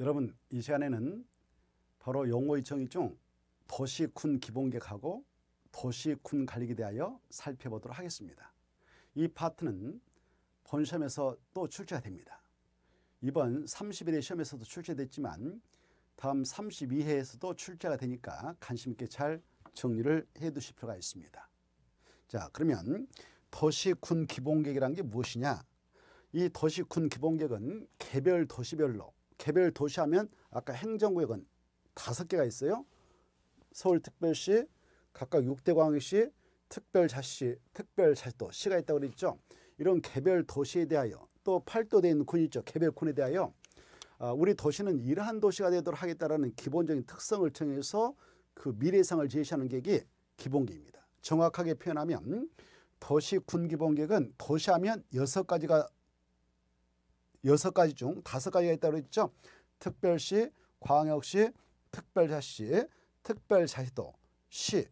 여러분 이 시간에는 바로 용어의정의 중 도시군 기본계획하고 도시군 관리에 대하여 살펴보도록 하겠습니다. 이 파트는 본 시험에서 또 출제가 됩니다. 이번 30일의 시험에서도 출제됐지만 다음 32회에서도 출제가 되니까 관심 있게 잘 정리를 해두실 필요가 있습니다. 자 그러면 도시군 기본계획이란 게 무엇이냐? 이 도시군 기본계획은 개별 도시별로 개별 도시하면 아까 행정구역은 다섯 개가 있어요. 서울특별시, 각각 6대 광역시, 특별자시, 특별자치도 시가 있다고 그랬죠. 이런 개별 도시에 대하여 또팔도되어 있는 군이 있죠. 개별군에 대하여 아, 우리 도시는 이러한 도시가 되도록 하겠다라는 기본적인 특성을 통해서그 미래상을 제시하는 계획이 기본계입니다. 정확하게 표현하면 도시 군기본계획은 도시하면 여섯 가지가 여섯 가지 중 다섯 가지가 있다고 그죠 특별시, 광역시, 특별자시, 특별자시도, 시.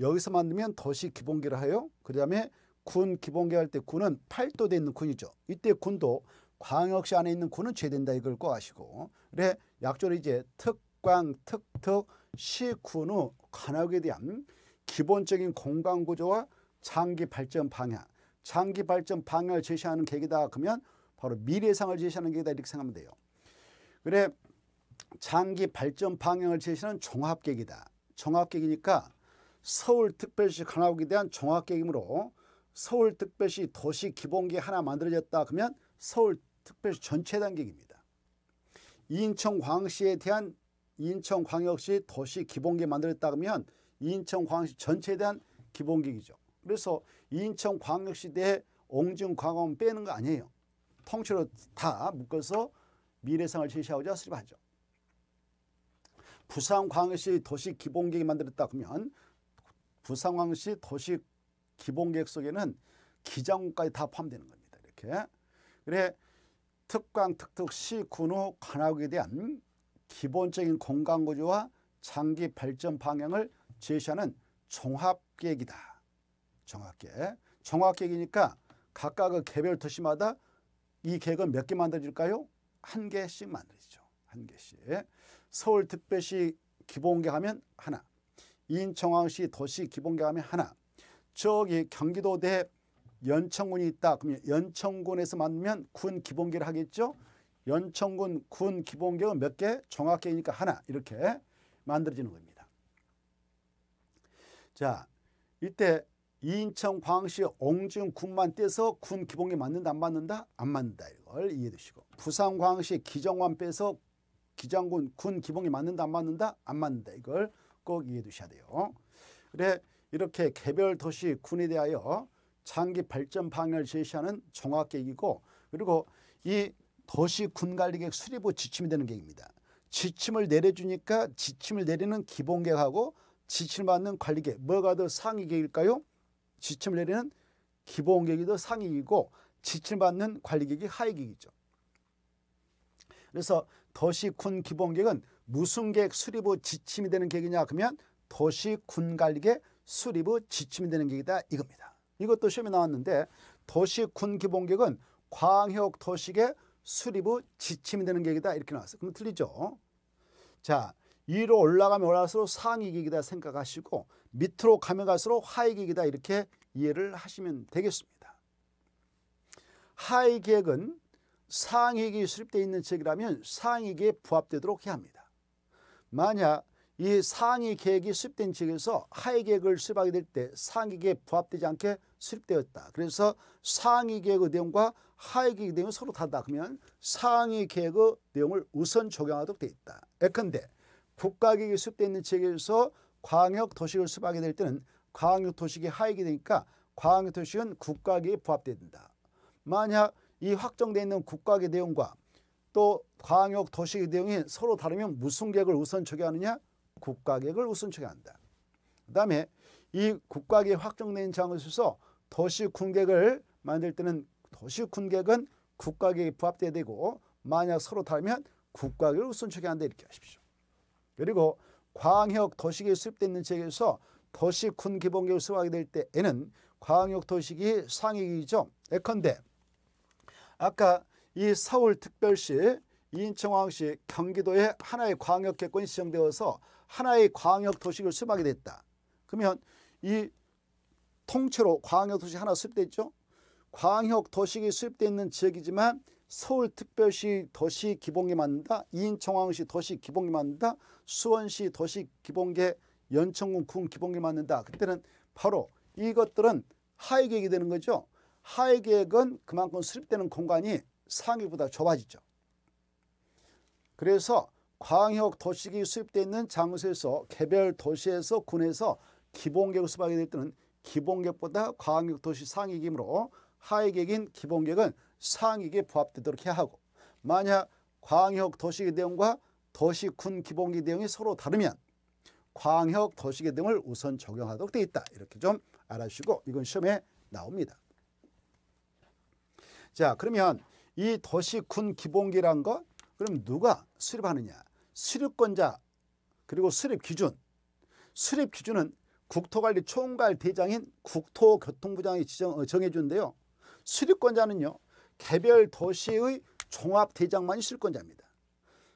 여기서 만들면 도시 기본기를 하여 그 다음에 군 기본기 할때 군은 팔도돼 있는 군이죠. 이때 군도 광역시 안에 있는 군은 죄된다 이걸 꼭 아시고 그래 약조를 이제 특광, 특특, 시군의 관악에 대한 기본적인 공간구조와 장기 발전 방향 장기 발전 방향을 제시하는 계기다 그러면 바로 미래상을 제시하는 계획다 이렇게 생각하면 돼요. 그래 장기 발전 방향을 제시하는 종합계획다종합계획니까 서울특별시 강화국에 대한 종합계획므로 서울특별시 도시기본계 하나 만들어졌다 그러면 서울특별시 전체 단계입니다. 인천광시에 대한 인천광역시 도시기본계 만들었다 그러면 인천광시 전체에 대한 기본계획죠 그래서 인천광역시대 옹중광원 빼는 거 아니에요. 통째로 다 묶어서 미래상을 제시하고자 수립하죠. 부산광역시 도시기본계획 만들었다 그러면 부산광역시 도시기본계획 속에는 기장까지 다 포함되는 겁니다. 이렇게. 그래 특강, 특특, 시, 군우, 관악에 대한 기본적인 공간구조와 장기 발전 방향을 제시하는 종합계획이다. 종합계획. 종합계획이니까 각각의 그 개별 도시마다 이 계획은 몇 개 만들어질까요? 한 개씩 만들어지죠. 한 개씩. 서울특별시 기본계획 하면 하나. 인천항시 도시 기본계획 하면 하나. 저기 경기도대 연천군이 있다. 그러면 연천군에서 만들면 군 기본계를 하겠죠. 연천군 군 기본계획은 몇 개? 종합계획이니까 하나. 이렇게 만들어지는 겁니다. 자, 이때 인천 광시 옹진 군만 떼서 군기본에 맞는다 안 맞는다 안 맞는다 이걸 이해해 주시고 부산 광시 기정관 빼서 기장군 군기본에 맞는다 안 맞는다 안 맞는다 이걸 꼭 이해해 두셔야 돼요. 그래 이렇게 개별 도시 군에 대하여 장기 발전 방향을 제시하는 종합계획이고 그리고 이 도시 군관리계획 수립후 지침이 되는 계획입니다. 지침을 내려주니까 지침을 내리는 기본계획하고 지침을 받는 관리계획 뭐가 더 상위계획일까요? 지침을 내리는 기본계획도 상위이고 지침받는 을 관리계획이 하위계획이죠. 그래서 도시군 기본계획은 무슨 계획 수립 후 지침이 되는 계획이냐 그러면 도시군 관리계 수립 후 지침이 되는 계획이다 이겁니다. 이것도 시험에 나왔는데 도시군 기본계획은 광역 도시계 수립 후 지침이 되는 계획이다 이렇게 나왔어요. 그럼 틀리죠. 자, 위로 올라가면 올라갈수록 상위 계획이다 생각하시고 밑으로 가면 갈수록 하이기이다 이렇게 이해를 하시면 되겠습니다. 하이기은 상위기에 수립되어 있는 책이라면 상위기에 부합되도록 해야 합니다. 만약 이 상위 계획이 수립된 측에서 하위 계획을 수립하게 될때 상위 계획에 부합되지 않게 수립되었다. 그래서 상위 계획의 내용과 하위 계획의 내용이 서로 다르다. 그러면 상위 계획의 내용을 우선 적용하도록 돼 있다. 예컨대 국가 계획이 수립되어 있는 측에서 광역 도시를 수박하될 때는 광역 도시기 하역이 되니까 광역 도시는 국가기에 부합 된다. 만약 이 확정되어 있는 국가기 내용과 또 광역 도시기 내용이 서로 다르면 무슨 계획을 우선 처리하느냐? 국가 계획을 우선 처리한다. 그 다음에 이 국가 계획 확정된 장을 써서 도시 군객을 만들 때는 도시 군객은 국가 계획에 부합돼야 되고 만약 서로 다르면 국가 계획을 우선 처리한다 이렇게 하십시오. 그리고 광역 도시기 수립되는 지역에서 도시군 기본계획을 수립하게될 때에는 광역 도시기 상위기죠. 예컨대 아까 이 서울특별시, 인천광역시, 경기도에 하나의 광역개권이 지정되어서 하나의 광역도시를 수립하게 됐다. 그러면 이 통째로 광역도시 하나 수립됐죠. 광역도시가 수립되어 있는 지역이지만 서울특별시 도시 기본계 만든다. 인천왕시 도시 기본계 만든다. 수원시 도시 기본계 연천군 군 기본계 만든다. 그때는 바로 이것들은 하위 계획이 되는 거죠. 하위 계획은 그만큼 수립되는 공간이 상위보다 좁아지죠. 그래서 광역 도시기 수입되어 있는 장소에서 개별 도시에서 군에서 기본계획을 수박하게될 때는 기본계획보다 광역 도시 상위 기므로 하위 계획인 기본계획은 상익에 부합되도록 해야 하고 만약 광역 도시계 대응과 도시군 기본기 대응이 서로 다르면 광역 도시계 등을 우선 적용하도록 되어 있다. 이렇게 좀 알아주시고 이건 시험에 나옵니다. 자 그러면 이 도시군 기본기란 거 그럼 누가 수립하느냐 수립권자 그리고 수립 기준 수립 기준은 국토관리총괄대장인 국토교통부장이 지정, 어, 정해준데요 수립권자는요 개별 도시의 종합대장만 있을 건자입니다.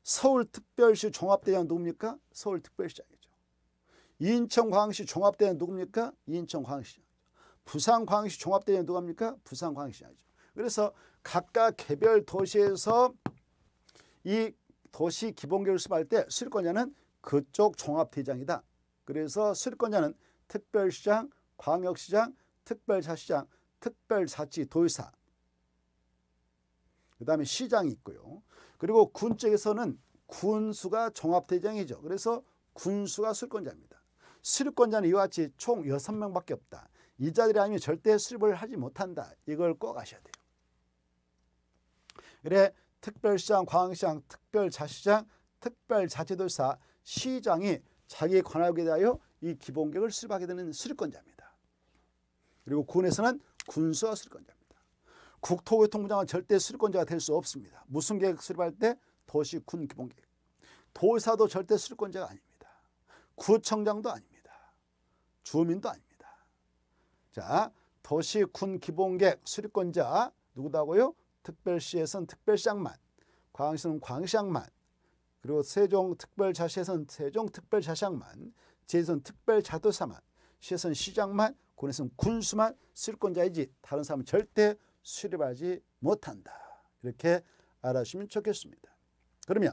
서울특별시 종합대장 누굽니까? 서울특별시장이죠. 인천광시 종합대장 누굽니까? 인천광시장부산광시 종합대장 누구니까부산광시장이죠 그래서 각각 개별 도시에서 이 도시 기본계획을 수립할 때쓸 거냐는 그쪽 종합대장이다. 그래서 쓸 거냐는 특별시장, 광역시장, 특별자치장, 특별자치도의사 그 다음에 시장이 있고요. 그리고 군 쪽에서는 군수가 종합대장이죠. 그래서 군수가 수권자입니다 립 수립권자는 이와 같이 총6 명밖에 없다. 이 자들이 아니면 절대 수립을 하지 못한다. 이걸 꼭 아셔야 돼요. 그래 특별시장, 광역시장, 특별자치장, 특별자치도사, 시장이 자기관할한에 대하여 이기본격을 수립하게 되는 수립권자입니다. 그리고 군에서는 군수와 수립권자입니다. 국토교통부장은 절대 수립권자가 될 수 없습니다. 무슨 계획 수립할 때? 도시 군 기본계획. 도사도 절대 수립권자가 아닙니다. 구청장도 아닙니다. 주민도 아닙니다. 자, 도시 군 기본계획 수립권자 누구다고요? 특별시에선 특별시장만, 광시는광시장만 그리고 세종특별자치에선 세종특별자치장만, 지선 특별자도사만, 시에선 시장만, 군에선 군수만 수립권자이지 다른 사람은 절대 수립하지 못한다. 이렇게 알아시면 주 좋겠습니다. 그러면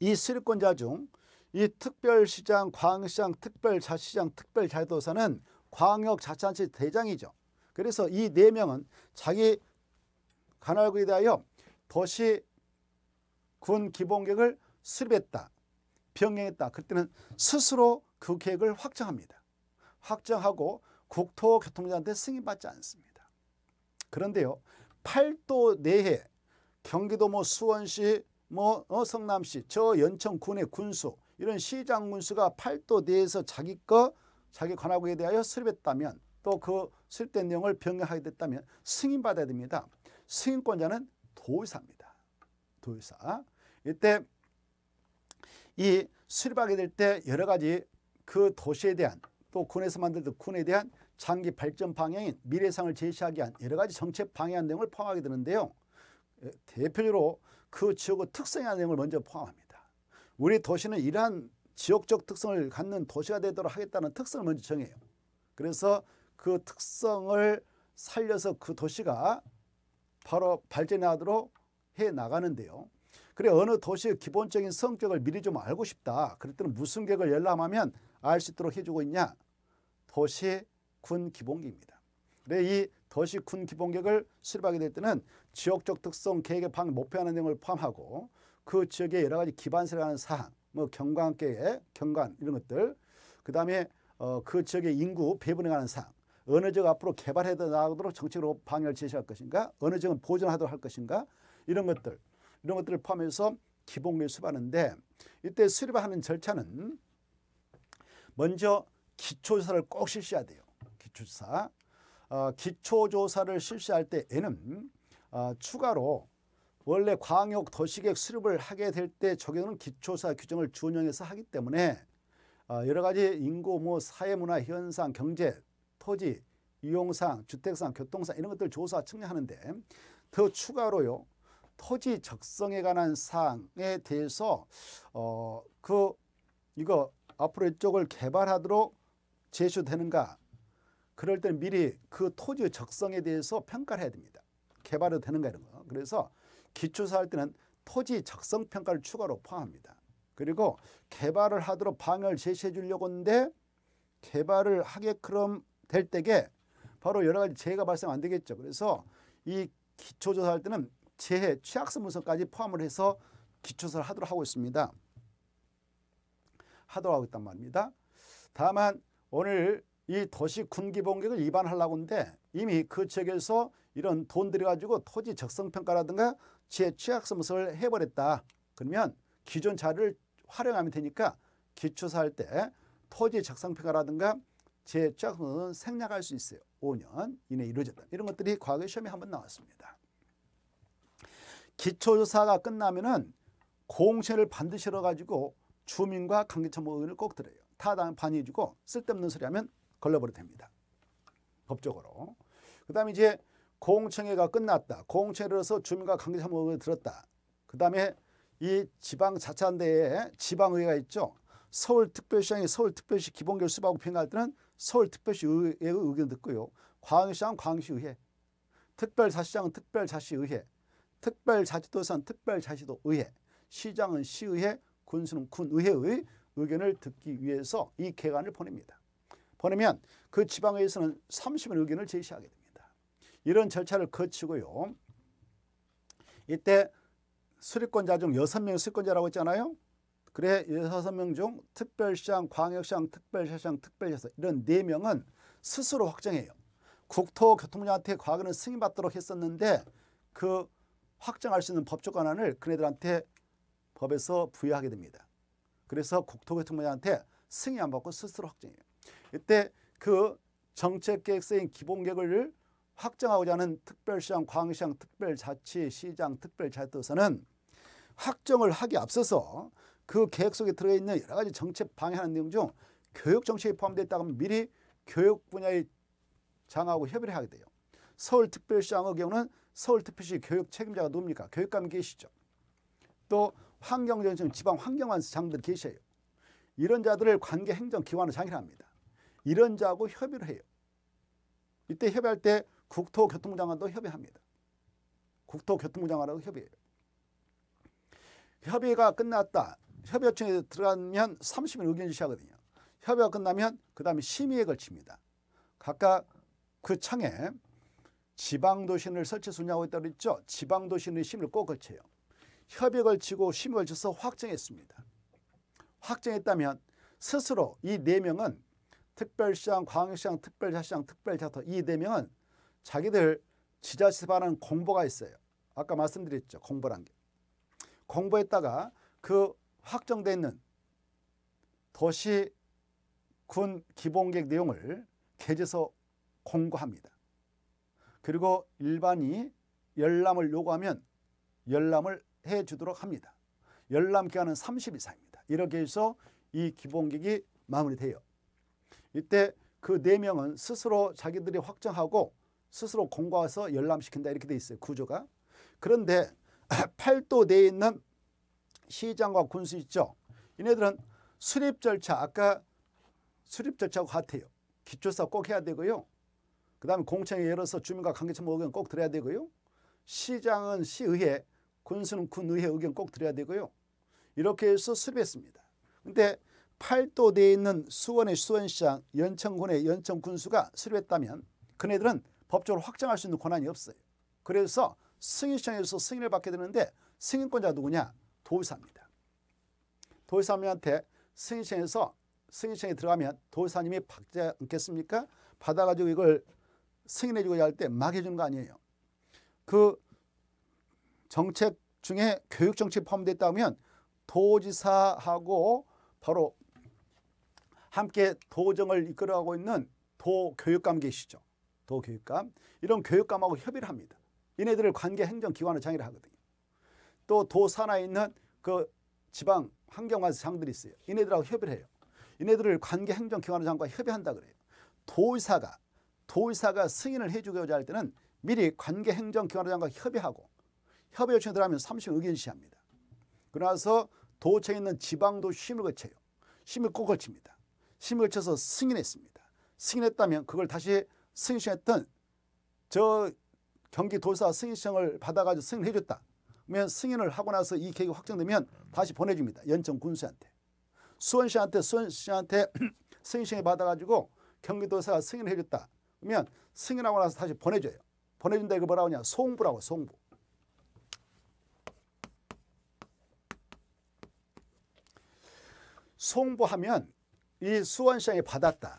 이 수립권자 중 이 특별시장, 광역시장, 특별자치장, 특별자치도사는 광역자치단체 대장이죠. 그래서 이 네 명은 자기 관할구에 대하여 도시 군 기본계획을 수립했다, 변경했다. 그때는 스스로 그 계획을 확정합니다. 확정하고 국토교통부한테 승인받지 않습니다. 그런데요. 8도 내에 경기도 뭐 수원시 뭐 어, 성남시 저 연천군의 군수 이런 시장 군수가 8도 내에서 자기 거 자기 관하구에 대하여 수립했다면 또그 수립된 내용을 변경하게 됐다면 승인받아야 됩니다. 승인권자는 도의사입니다. 도의사. 이때 이 수립하게 될 때 여러 가지 그 도시에 대한 또 군에서 만들 군에 대한 장기 발전 방향인 미래상을 제시하기 위한 여러 가지 정책 방향안 내용을 포함하게 되는데요. 예, 대표적으로 그 지역의 특성이 내용을 먼저 포함합니다. 우리 도시는 이러한 지역적 특성을 갖는 도시가 되도록 하겠다는 특성을 먼저 정해요. 그래서 그 특성을 살려서 그 도시가 바로 발전하도록 해 나가는데요. 그래 어느 도시의 기본적인 성격을 미리 좀 알고 싶다. 그럴 때는 무슨 계획을 열람하면 알 수 있도록 해주고 있냐. 도시 군 기본기입니다. 그래 이 더시 군 기본계획을 실행하게 될 때는 지역적 특성 계획의 방 목표하는 내용을 포함하고 그 지역의 여러 가지 기반세라는 사항, 뭐 경관 계획, 경관 이런 것들, 그 다음에 어, 그 지역의 인구 배분에 관한 사항, 어느 지역 앞으로 개발해 나가도록 정책으로 방향을 제시할 것인가, 어느 지역은 보존하도록 할 것인가 이런 것들, 이런 것들을 포함해서 기본계획 수립하는데 이때 수립하는 절차는 먼저 기초조사를 꼭 실시해야 돼요. 기초조사, 어, 기초조사를 실시할 때에는 어, 추가로 원래 광역 도시계획 수립을 하게 될 때 적용하는 기초사 규정을 준용해서 하기 때문에 어, 여러 가지 인구, 뭐 사회문화, 현상, 경제, 토지, 이용상, 주택상, 교통상 이런 것들 조사 측량하는데더 추가로요 토지 적성에 관한 사항에 대해서 어그 이거 앞으로 이쪽을 개발하도록 제시되는가 그럴 때는 미리 그 토지의 적성에 대해서 평가를 해야 됩니다. 개발이 되는가 이런 거. 그래서 기초사 할 때는 토지 적성 평가를 추가로 포함합니다. 그리고 개발을 하도록 방향을 제시해 주려고 하는데 개발을 하게끔 될 때게 바로 여러 가지 재해가 발생 안 되겠죠. 그래서 이 기초조사할 때는 재해 취약성 분석까지 포함을 해서 기초사를 하도록 하고 있습니다. 하도록 하고 있단 말입니다. 다만 오늘 이 도시 군기본격을 입안하려고 하는데 이미 그 지역에서 이런 돈 들여가지고 토지 적성평가라든가 재취약서을 해버렸다. 그러면 기존 자료를 활용하면 되니까 기초사할 때 토지 적성평가라든가 재취약서은 생략할 수 있어요. 5년 이내 에 이루어졌다. 이런 것들이 과거의 시험에 한번 나왔습니다. 기초조사가 끝나면은 공채를 반드시 열어가지고 주민과 관계청부 의견을 꼭 들어요. 타당 반의주고 쓸데없는 소리 하면 걸러버려도 됩니다. 법적으로. 그 다음에 이제 공청회가 끝났다. 공청회로서 주민과 관계자 모임을 들었다. 그 다음에 이 지방 자치단대에 지방의회가 있죠. 서울특별시장이 서울특별시 기본결수하고 평가할 때는 서울특별시의회의 의견 듣고요. 광역시장 광시의회, 특별자치장은 특별자치의회, 특별자치도선 특별자치도의회, 시장은 시의회, 군수는 군의회의 의견을 듣기 위해서 이 개관을 보냅니다. 보내면 그지방에서는 30인 의견을 제시하게 됩니다. 이런 절차를 거치고요. 이때 수립권자 중 6명이 수립권자라고 했잖아요. 그래 6명 중 특별시장, 광역시장, 특별시장, 특별시장 이런 4명은 스스로 확정해요. 국토교통부한테 과거는 승인받도록 했었는데 그 확정할 수 있는 법적 권한을 그네들한테 법에서 부여하게 됩니다. 그래서 국토교통부한테 승인 안 받고 스스로 확정해요. 이때 그 정책계획 서인 기본계획을 확정하고자 하는 특별시장, 광시장, 특별자치, 시장, 특별자치도서는 확정을 하기 앞서서 그 계획 속에 들어있는 여러 가지 정책 방향하 내용 중 교육 정책이 포함되어 있다면 미리 교육 분야의 장하고 협의를 하게 돼요. 서울특별시장의 경우는 서울특별시 교육 책임자가 누굽니까? 교육감이 계시죠. 또 환경정책 지방환경관장들 계셔요. 이런 자들을 관계행정기관으로 장일합니다. 이런 자하고 협의를 해요. 이때 협의할 때 국토교통부 장관도 협의합니다. 국토교통부 장관하고 협의해요. 협의가 끝났다. 협의 요청에 들어가면 30일 의견 제시하거든요. 협의가 끝나면 그 다음에 심의에 걸칩니다. 각각 그 창에 지방도시를 설치 순위하고 있다고 했죠. 지방도시의 심의를 꼭 걸쳐요. 협의 걸치고 심의 걸쳐서 확정했습니다. 확정했다면 스스로 이 네 명은 특별시장, 광역시장, 특별자치장, 특별자터 이네 명은 자기들 지자체 반하는 공보가 있어요. 아까 말씀드렸죠. 공보란 게. 공보에다가 그 확정돼 있는 도시 군 기본계획 내용을 계제서 공고합니다. 그리고 일반이 열람을 요구하면 열람을 해주도록 합니다. 열람 기간은 30일 사입니다. 이렇게 해서 이 기본계획이 마무리돼요. 이때 그 네 명은 스스로 자기들이 확정하고 스스로 공과해서 열람시킨다 이렇게 돼 있어요. 구조가. 그런데 팔도 내에 있는 시장과 군수 있죠. 얘네들은 수립 절차 아까 수립 절차하고 같아요. 기초사 꼭 해야 되고요. 그 다음에 공청회 열어서 주민과 관계청 의견 꼭 들어야 되고요. 시장은 시의회, 군수는 군의회 의견 꼭 들어야 되고요. 이렇게 해서 수립했습니다. 근데 팔도대에 있는 수원의 수원시장, 연천군의 연천군수가 수료했다면 그네들은 법적으로 확정할 수 있는 권한이 없어요. 그래서 승인시장에서 승인을 받게 되는데 승인권자 누구냐? 도의사입니다. 도의사님한테 승인시장에서 승인시장에 들어가면 도의사님이 받지 않겠습니까? 받아가지고 이걸 승인해주고 자할 때막 해주는 거 아니에요. 그 정책 중에 교육정책이 포함됐다 면 도지사하고 바로 함께 도정을 이끌어가고 있는 도교육감 계시죠. 도교육감. 이런 교육감하고 협의를 합니다. 이네들을 관계 행정기관으 장애를 하거든요. 또 도산하에 있는 그 지방 환경관수 장들이 있어요. 이네들하고 협의를 해요. 이네들을 관계 행정기관으 장과 협의한다 그래요. 도의사가 도의사가 승인을 해주고자 할 때는 미리 관계 행정기관으 장과 협의하고 협의 요청이 들어가면 3 0 의견 시합니다. 그러나서 도청에 있는 지방도 심을 거쳐요. 심을 꼭 거칩니다. 힘을 쳐서 승인했습니다. 승인했다면 그걸 다시 승인했던 저 경기도사 승인청을 받아가지고 승인해 줬다. 그러면 승인을 하고 나서 이 계획이 확정되면 다시 보내줍니다. 연천 군수한테. 수원시한테 수원시한테 승인청에 받아가지고 경기도사가 승인해 줬다. 그러면 승인하고 나서 다시 보내줘요. 보내준다 이거 뭐라고 하냐. 송부라고 송부. 송부하면 이 수원시장이 받았다.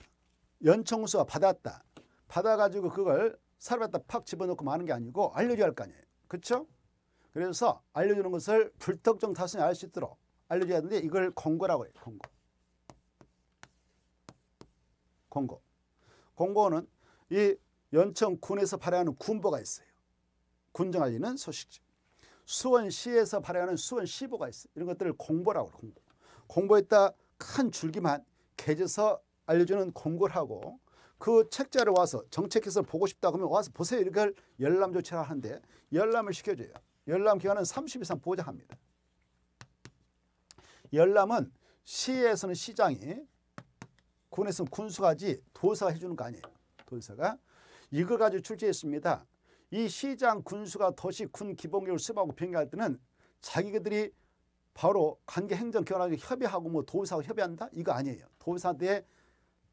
연청수가 받았다. 받아가지고 그걸 사람에다 팍 집어넣고 마는 게 아니고 알려줘야 할 거 아니에요. 그렇죠? 그래서 알려주는 것을 불특정 다수이알수 있도록 알려줘야 하는데 이걸 공고라고 해요. 공고. 공고. 공고는 이연청군에서 발행하는 군보가 있어요. 군정 알리는 소식지. 수원시에서 발행하는 수원시보가 있어요. 이런 것들을 공보라고 해요. 공보. 공보에다 큰 줄기만 계져서 알려주는 공고를 하고 그 책자를 와서 정책해서 보고 싶다 그러면 와서 보세요. 이걸 열람 조치를 하는데 열람을 시켜줘요. 열람 기간은 30일 이상 보장합니다. 열람은 시에서는 시장이 군에서는 군수가지 도사가 해주는 거 아니에요. 도사가 이걸 가지고 출제했습니다. 이 시장 군수가 도시 군 기본계획을 수립하고 변경할 때는 자기들이 바로 관계 행정 기관하 협의하고 뭐도사하고 협의한다? 이거 아니에요. 도의사한테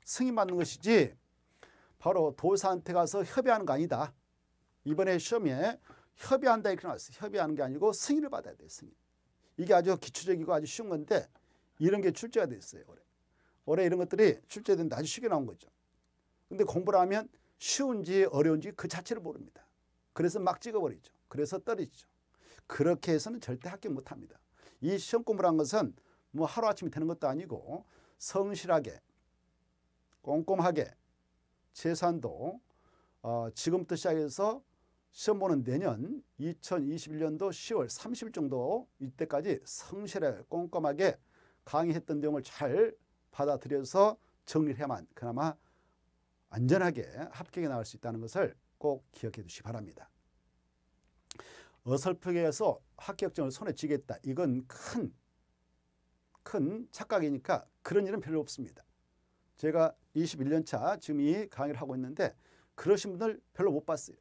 승인받는 것이지 바로 도의사한테 가서 협의하는 거 아니다. 이번에 시험에 협의한다 이렇게 나왔어요. 협의하는 게 아니고 승인을 받아야 돼요. 승인. 이게 아주 기초적이고 아주 쉬운 건데 이런 게 출제가 됐어요. 올해. 올해 이런 것들이 출제된데 아주 쉽게 나온 거죠. 근데 공부를 하면 쉬운지 어려운지 그 자체를 모릅니다. 그래서 막 찍어버리죠. 그래서 떨어지죠. 그렇게 해서는 절대 합격 못합니다. 이 시험 공부를한 것은 뭐 하루아침에 되는 것도 아니고 성실하게 꼼꼼하게 재산도 어, 지금부터 시작해서 시험 보는 내년 2021년도 10월 30일 정도 이때까지 성실하게 꼼꼼하게 강의했던 내용을 잘 받아들여서 정리를 해야만 그나마 안전하게 합격이 나올 수 있다는 것을 꼭 기억해 두시기 바랍니다. 어설프게 해서 합격증을 손에 쥐겠다. 이건 큰큰 착각이니까 그런 일은 별로 없습니다. 제가 21년 차 지금 이 강의를 하고 있는데 그러신 분들 별로 못 봤어요.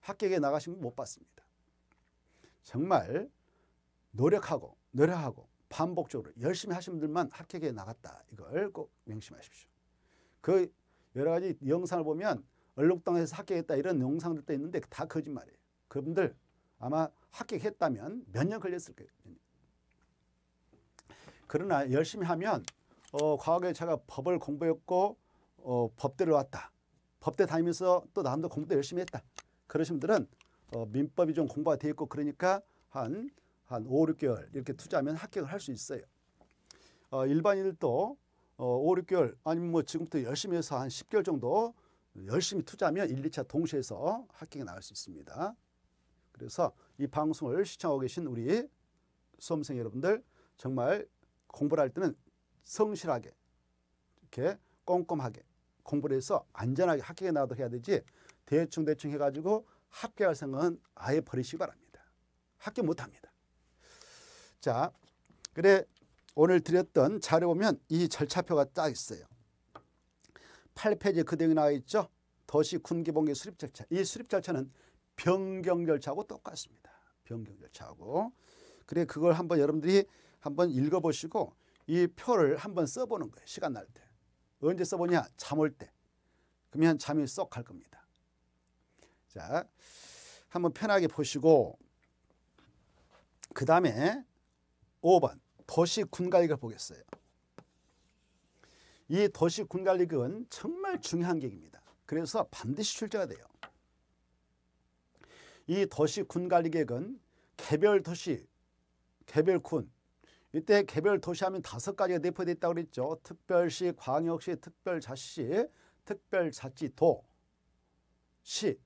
합격에 나가신 분 못 봤습니다. 정말 노력하고 노력하고 반복적으로 열심히 하신 분들만 합격에 나갔다. 이걸 꼭 명심하십시오. 그 여러 가지 영상을 보면 얼룩당에서 합격했다 이런 영상들도 있는데 다 거짓말이에요. 그분들 아마 합격했다면 몇 년 걸렸을 거예요. 그러나 열심히 하면 어, 과거에 제가 법을 공부했고 어, 법대를 왔다. 법대 다니면서 또 남도 공부도 열심히 했다. 그러신 분들은 어, 민법이 좀 공부가 돼 있고 그러니까 한, 한 5, 6개월 이렇게 투자하면 합격을 할 수 있어요. 어, 일반인들도 어, 5, 6개월 아니면 뭐 지금부터 열심히 해서 한 10개월 정도 열심히 투자하면 1, 2차 동시에 서 합격이 나올 수 있습니다. 그래서 이 방송을 시청하고 계신 우리 수험생 여러분들 정말 공부를 할 때는 성실하게 이렇게 꼼꼼하게 공부를 해서 안전하게 합격에 나도 가 해야 되지 대충 대충 해가지고 합격할 생각은 아예 버리시기 바랍니다. 합격 못합니다. 자, 그래 오늘 드렸던 자료 보면 이 절차표가 딱 있어요. 8페이지 그대로 나와 있죠. 도시 군기봉기 수립 절차. 이 수립 절차는 변경 절차하고 똑같습니다. 변경 절차하고. 그래 그걸 한번 여러분들이 한번 읽어보시고 이 표를 한번 써보는 거예요. 시간 날 때. 언제 써보냐? 잠 올 때. 그러면 잠이 쏙 갈 겁니다. 자, 한번 편하게 보시고 그 다음에 5번 도시 군갈릭을 보겠어요. 이 도시 군갈릭은 정말 중요한 계기입니다. 그래서 반드시 출제가 돼요. 이 도시 군갈릭은 개별 도시, 개별 군, 이때 개별 도시하면 다섯 가지가 내포있다고 그랬죠. 특별시, 광역시, 특별자시, 치 특별자치도, 시.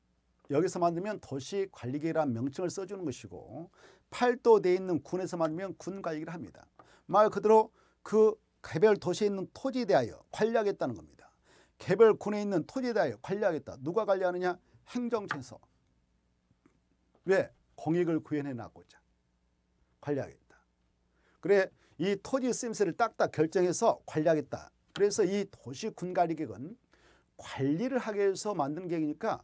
여기서 만들면 도시관리계라는 획이 명칭을 써주는 것이고 팔도돼 있는 군에서 만들면 군관리를 합니다. 말 그대로 그 개별 도시에 있는 토지에 대하여 관리하겠다는 겁니다. 개별 군에 있는 토지에 대하여 관리하겠다. 누가 관리하느냐? 행정청에서 왜? 공익을 구현해 놨고자 관리하겠다. 그래 이 토지 쓰임새를 딱딱 결정해서 관리하겠다. 그래서 이 도시군관리계획은 관리를 하기 위해서 만든 계획이니까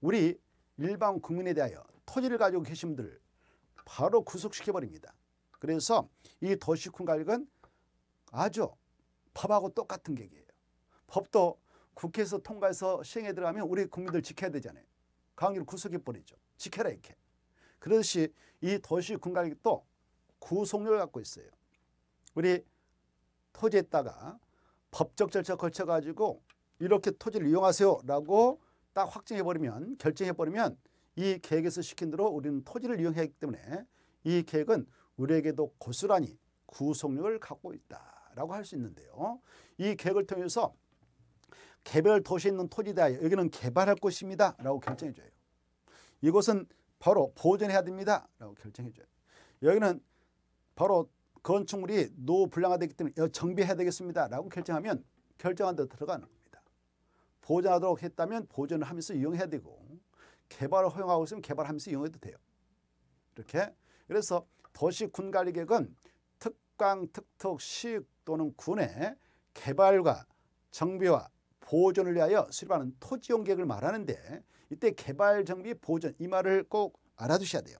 우리 일반 국민에 대하여 토지를 가지고 계신 분들 바로 구속시켜버립니다. 그래서 이 도시군관리계획은 아주 법하고 똑같은 계획이에요. 법도 국회에서 통과해서 시행에 들어가면 우리 국민들 지켜야 되잖아요. 강의를 구속해버리죠. 지켜라 이렇게. 그러듯이 이 도시군관리계획도 구속력을 갖고 있어요. 우리 토지에다가 법적 절차걸쳐가지고 이렇게 토지를 이용하세요라고 딱 확정해버리면 결정해버리면 이 계획에서 시킨 대로 우리는 토지를 이용했기 때문에 이 계획은 우리에게도 고스란히 구속력을 갖고 있다라고 할 수 있는데요. 이 계획을 통해서 개별 도시에 있는 토지에 대하여 여기는 개발할 곳입니다. 라고 결정해줘요. 이곳은 바로 보존해야 됩니다. 라고 결정해줘요. 여기는 바로 건축물이 노불량화되기 때문에 정비해야 되겠습니다. 라고 결정하면 결정한 데 들어가는 겁니다. 보존하도록 했다면 보존을 하면서 이용해야 되고 개발을 허용하고 있으면 개발하면서 이용해도 돼요. 이렇게 그래서 도시군관리계획은 특강, 특특, 시 또는 군의 개발과 정비와 보존을 위하여 수립하는 토지용 계획을 말하는데 이때 개발, 정비, 보존 이 말을 꼭 알아두셔야 돼요.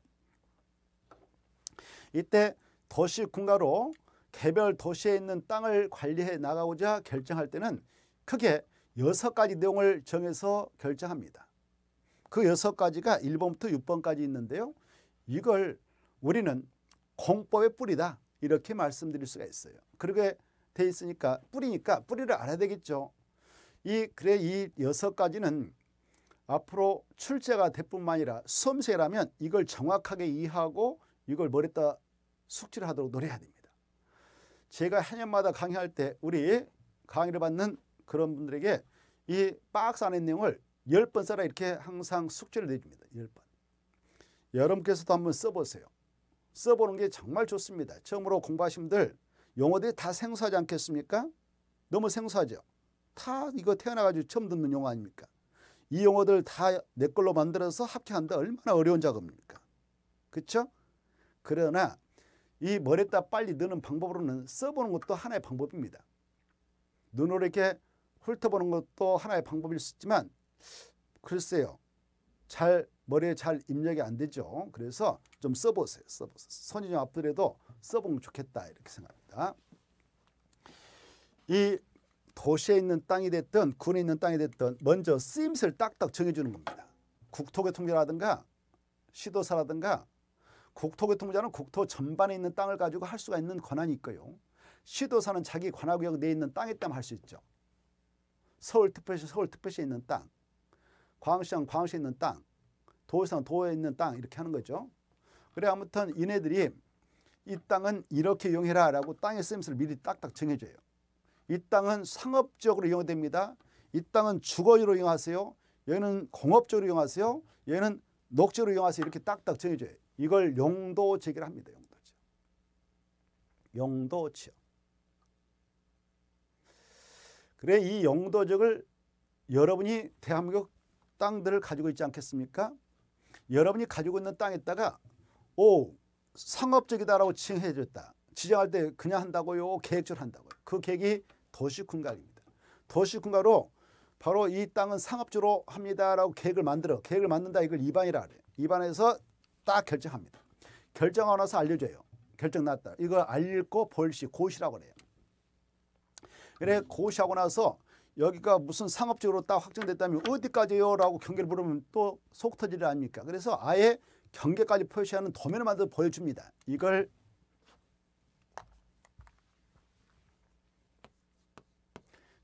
이때 도시 군가로 개별 도시에 있는 땅을 관리해 나가고자 결정할 때는 크게 여섯 가지 내용을 정해서 결정합니다. 그 여섯 가지가 1번부터 6번까지 있는데요. 이걸 우리는 공법의 뿌리다 이렇게 말씀드릴 수가 있어요. 그렇게 돼 있으니까 뿌리니까 뿌리를 알아야 되겠죠. 이 그래 이 여섯 가지는 앞으로 출제가 될 뿐만 아니라 수험생이라면 이걸 정확하게 이해하고 이걸 머리다 숙지를 하도록 노래해야 됩니다. 제가 해년마다 강의할 때 우리 강의를 받는 그런 분들에게 이 박스 안의 내용을 10번 써라 이렇게 항상 숙제를 내줍니다. 10번. 여러분께서도 한번 써보세요. 써보는 게 정말 좋습니다. 처음으로 공부하신 분들 용어들이 다 생소하지 않겠습니까? 너무 생소하죠. 다 이거 태어나가지고 처음 듣는 용어 아닙니까? 이 용어들 다 내 걸로 만들어서 합격한다 얼마나 어려운 작업입니까? 그렇죠? 그러나 이 머리에다 빨리 넣는 방법으로는 써보는 것도 하나의 방법입니다. 눈으로 이렇게 훑어보는 것도 하나의 방법일 수 있지만 글쎄요. 잘 머리에 잘 입력이 안 되죠. 그래서 좀 써보세요. 써보세요. 손이 좀아프더도 써보면 좋겠다 이렇게 생각합니다. 이 도시에 있는 땅이 됐든 군에 있는 땅이 됐든 먼저 쓰임새를 딱딱 정해주는 겁니다. 국토교통부라든가 시도사라든가 국토교통부장은 국토 전반에 있는 땅을 가지고 할 수가 있는 권한이 있고요. 시도사는 자기 관할구역 내에 있는 땅에 따면 할수 있죠. 서울특별시 서울특별시에 있는 땅, 광시장 광시에 있는 땅, 도시상 도에 있는 땅 이렇게 하는 거죠. 그래 아무튼 이네들이 이 땅은 이렇게 이용해라 라고 땅의 쓰임새를 미리 딱딱 정해줘요. 이 땅은 상업적으로 이용됩니다. 이 땅은 주거지로 이용하세요. 얘는 공업적으로 이용하세요. 얘는 녹지로 이용하세요. 이렇게 딱딱 정해줘요. 이걸 용도 지역이라 합니다. 용도 지역. 용도 지역. 그래 이 용도 지역을 여러분이 대한민국 땅들을 가지고 있지 않겠습니까? 여러분이 가지고 있는 땅에다가 오 상업적이다라고 칭해줬다. 지정할 때 그냥 한다고요. 계획적으로 한다고요. 그 계획이 도시군가입니다. 도시군가로 바로 이 땅은 상업주로 합니다라고 계획을 만들어 계획을 만든다 이걸 입안이라 그래요. 입에서 딱 결정합니다. 결정하고 나서 알려줘요. 결정 났다. 이거 알고 벌시 고시라고 그요 그래 고시하고 나서 여기가 무슨 상업적으로 딱 확정됐다면 어디까지요? 라고 경계를 물으면 또 속 터지리 아니까 그래서 아예 경계까지 표시하는 도면을 만들어 보여줍니다. 이걸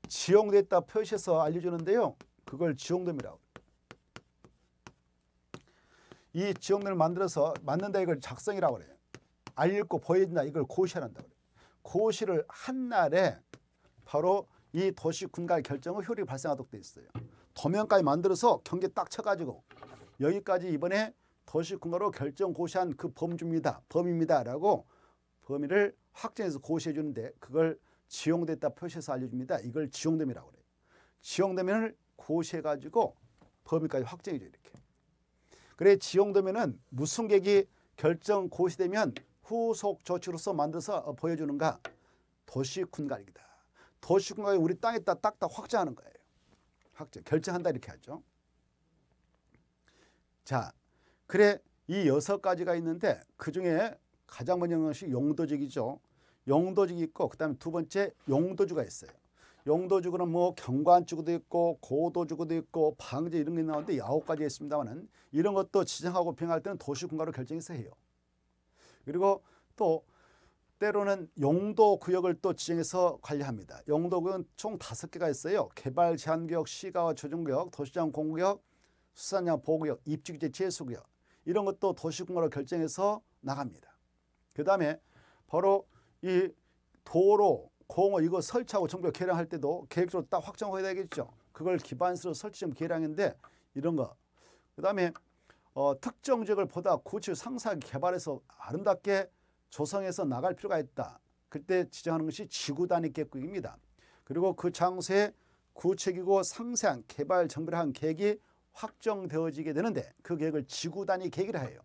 지용됐다 표시해서 알려주는데요. 그걸 지용됨이라고 이 지역론을 만들어서 만든다 이걸 작성이라고 그래요. 알고 보여준다 이걸 고시한다 그래요. 고시를 한 날에 바로 이 도시 군갈 결정 후 효율이 발생하도록 돼 있어요. 도면까지 만들어서 경계 딱 쳐가지고 여기까지 이번에 도시 군가로 결정 고시한 그 범주입니다. 범입니다라고 범위를 확정해서 고시해 주는데 그걸 지용됐다 표시해서 알려줍니다. 이걸 지용됨이라고 그래요. 지용됨을 고시해 가지고 범위까지 확정해 줘 이렇게. 그래 지용도면은 무슨객이 결정 고시되면 후속 조치로서 만들어서 어, 보여주는가 도시군가입니다. 도시군가이 우리 땅에다 딱딱 확정하는 거예요. 확정 결정한다 이렇게 하죠. 자 그래 이 여섯 가지가 있는데 그 중에 가장 먼저 것이 용도직이죠. 용도직이 있고 그 다음에 두 번째 용도주가 있어요. 영도지구는 뭐 경관지구도 있고 고도지구도 있고 방제 이런 게 나오는데 아홉 가지 있습니다만은 이런 것도 지정하고 평할 때는 도시군가로 결정해서 해요. 그리고 또 때로는 용도 구역을 또 지정해서 관리합니다. 용도 구역은 총 다섯 개가 있어요. 개발 제한 구역, 시가와 조정 구역, 도시장 공구역, 수산양 보호구역, 입지규제 제수 구역 이런 것도 도시공간으로 결정해서 나갑니다. 그 다음에 바로 이 도로 공허 이거 설치하고 정비가 계량할 때도 계획적으로 딱 확정해야 되겠죠. 그걸 기반으로 설치 좀 계량인데 이런 거. 그다음에 어, 특정 지역을 보다 구체 상세 개발해서 아름답게 조성해서 나갈 필요가 있다. 그때 지정하는 것이 지구 단위 계획입니다. 그리고 그 장소에 구체적이고 상세한 개발 정비를 한 계획이 확정되어지게 되는데 그 계획을 지구 단위 계획이라 해요.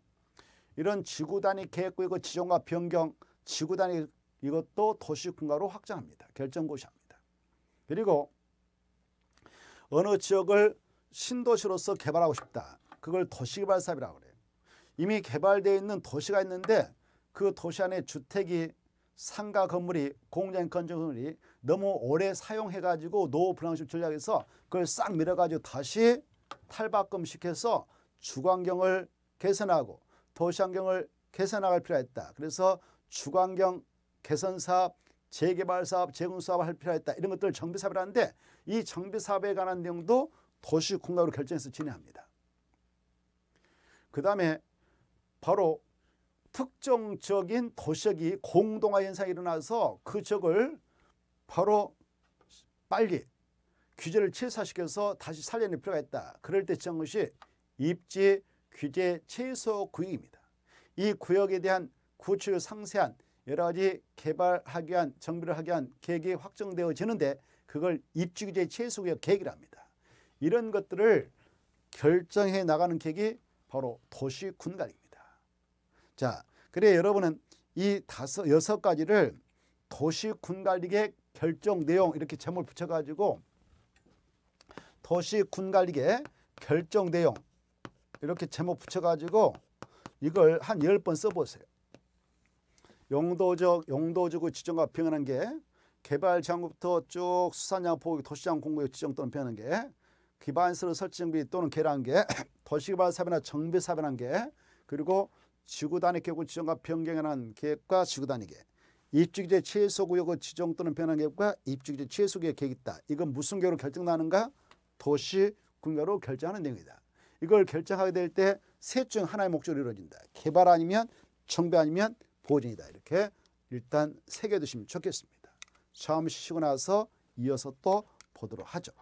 이런 지구 단위 계획구역의 지정과 변경, 지구 단위 이것도 도시군가로 확장합니다. 결정고시합니다. 그리고 어느 지역을 신도시로서 개발하고 싶다. 그걸 도시개발 사업이라고 그래요. 이미 개발되어 있는 도시가 있는데 그 도시 안에 주택이 상가 건물이 공장 건물이 축 너무 오래 사용해가지고 노후 불황식 전략에서 그걸 싹 밀어가지고 다시 탈바꿈 시켜서 주관경을 개선하고 도시 환경을 개선할 필요가 있다. 그래서 주관경 개선 사업, 재개발 사업, 재군 사업을 할 필요가 있다. 이런 것들을 정비 사업을 하는데 이 정비 사업에 관한 내용도 도시 공간으로 결정해서 진행합니다. 그다음에 바로 특정적인 도시역이 공동화 현상이 일어나서 그지역을 바로 빨리 규제를 최소화시켜서 다시 살려낼 필요가 있다. 그럴 때지정 것이 입지 규제 최소 구역입니다. 이 구역에 대한 구축 상세한 여러 가지 개발하기 위한 정비를 하기 위한 계획이 확정되어지는데 그걸 입주규제 최소구역 계획이라 합니다. 이런 것들을 결정해 나가는 계획이 바로 도시군관입니다. 자, 그래 여러분은 이 다섯 여섯 가지를 도시군관리계 결정 내용 이렇게 제목을 붙여가지고 도시군관리계 결정 내용 이렇게 제목 붙여가지고 이걸 한 열 번 써보세요. 용도적용도적의 지정과 평행하는 게 개발 장부터쭉 수산양 포기 도시장 공급의 지정 또는 평행하는 게 기반시설 설치 정비 또는 계량한 게 도시개발 사업이나 정비 사업이라는 게 그리고 지구 단위 계획 지정과 변경하는 계획과 지구 단위 계획 입주기제 최소 구역의 지정 또는 변환 계획과 입주기제 최소 구역 계획 이 있다. 이건 무슨 계로 획 결정나는가? 도시 군가로 결정하는 내용이다. 이걸 결정하게 될 때 셋 중 하나의 목적으로 이루어진다. 개발 아니면 정비 아니면 보증이다. 이렇게 일단 새겨두시면 좋겠습니다. 처음 쉬고 나서 이어서 또 보도록 하죠.